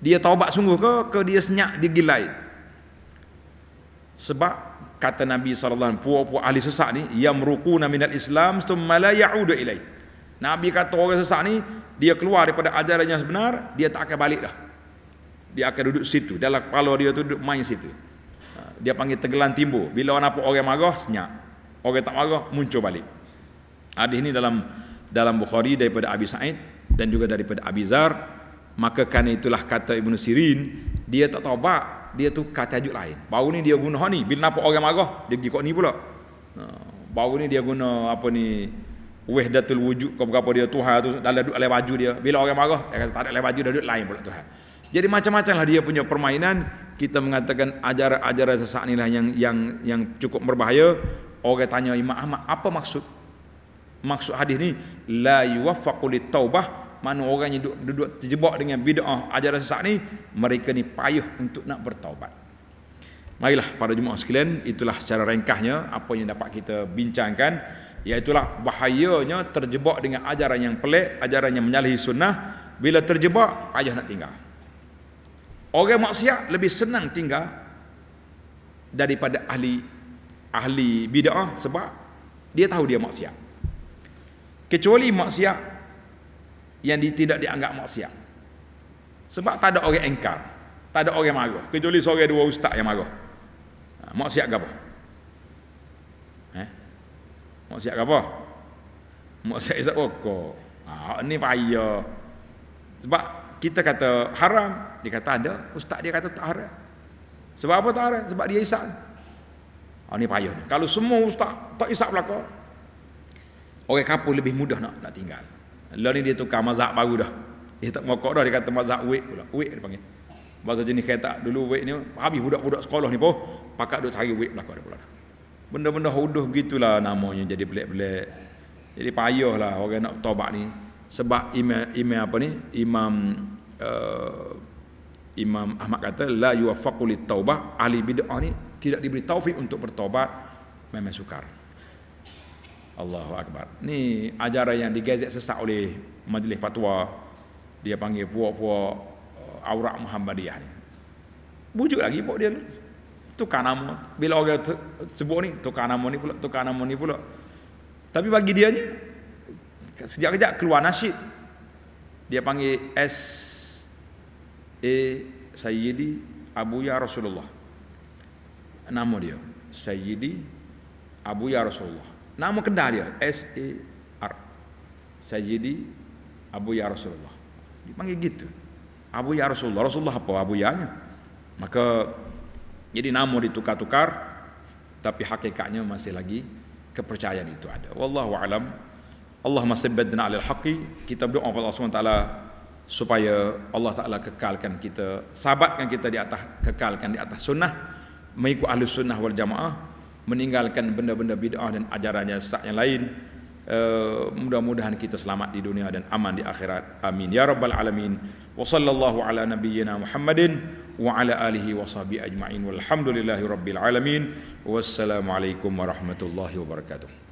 dia taubat sungguh ke ke dia senyap dia gilai sebab kata Nabi SAW puak-puak ahli sesak ni yamruquna minal islam thumma la yaudu ilai Nabi kata orang sesak ni dia keluar daripada ajaran yang sebenar dia tak akan balik dah dia akan duduk situ dalam kepala dia tu duduk main situ ha, dia panggil tegelan timbul bila orang apa orang marah senyap orang tak marah muncul balik hadis ni dalam dalam Bukhari daripada Abi Sa'id dan juga daripada Abi Zar maka kerana itulah kata ibnu Sirin dia tak taubat dia tu kata tajuk lain baru ni dia guna ha, ni bila nampak orang marah dia pergi kot ni pula ha, baru ni dia guna apa ni wahdatul wujud ke berapa dia Tuhan tu dalam duduk alai baju dia bila orang marah dia kata tak ada alai baju dah duduk lain pula Tuhan jadi macam-macam lah dia punya permainan kita mengatakan ajaran-ajaran sesak inilah yang yang yang cukup berbahaya orang tanya Imam Ahmad apa maksud maksud hadis ni la yuwaffaqu taubah mana orang yang duduk, duduk terjebak dengan bid'ah ajaran sesat ni mereka ni payah untuk nak bertaubat marilah para jemaah sekalian itulah secara ringkasnya apa yang dapat kita bincangkan iaitu bahayanya terjebak dengan ajaran yang pelik ajaran yang menyalahi sunnah bila terjebak payah nak tinggal orang maksiat lebih senang tinggal daripada ahli ahli bid'ah sebab dia tahu dia maksiat kecuali maksiat yang tidak dianggap maksiat sebab tak ada orang engkar tak ada orang marah kecuali seorang dua ustaz yang marah ha, maksiat apa eh maksiat apa maksiat isap rokok ah ha, ni payah sebab kita kata haram dia kata ada ustaz dia kata tak haram sebab apa tak haram sebab dia isap ah ni payah kalau semua ustaz tak isap belakang Orang kampung lebih mudah nak nak tinggal. Lah ni dia tukar mazhab baru dah. Dia tak ngokok dah dia kata mazhab wek pula. Wek dia panggil. Bahasa jenis kereta dulu wek ni habis budak-budak sekolah ni pun pakak duk cari wek belakang dia pula. Benda-benda huduh gitulah namanya jadi pelik-pelik. Jadi lah. orang nak tobat ni sebab imam imam apa ni? Imam uh, Imam Ahmad kata la yuwaffaqu lit taubah ahli bid'ah ni tidak diberi taufik untuk bertobat memang sukar. Allahu Akbar. Ni ajaran yang digazet sesak oleh majlis fatwa. Dia panggil puak-puak uh, aurat Muhammadiyah ni. Bujuk lagi puak dia. Tukar nama. Bila orang sebut ni, tukar nama ni pula, tukar nama ni pula. Tapi bagi dia ni, sejak-kejap keluar nasib. Dia panggil S A Sayyidi Abu Ya Rasulullah. Nama dia. Sayyidi Abu Ya Rasulullah. Nama kenal dia S-A-R Sayyidi Abu Ya Rasulullah Dia gitu Abu Ya Rasulullah Rasulullah apa Abu Ya Maka Jadi nama ditukar-tukar Tapi hakikatnya masih lagi Kepercayaan itu ada Wallahu alam Allah masih badna alil haqi Kita berdoa kepada Allah SWT Supaya Allah Ta'ala kekalkan kita Sahabatkan kita di atas Kekalkan di atas sunnah Mengikut ahli sunnah wal jamaah meninggalkan benda-benda bid'ah dan ajarannya sesat yang lain eh, mudah-mudahan kita selamat di dunia dan aman di akhirat amin ya rabbal alamin wa sallallahu ala nabiyyina muhammadin wa ala alihi wa sahbihi ajma'in walhamdulillahi rabbil alamin wassalamualaikum warahmatullahi wabarakatuh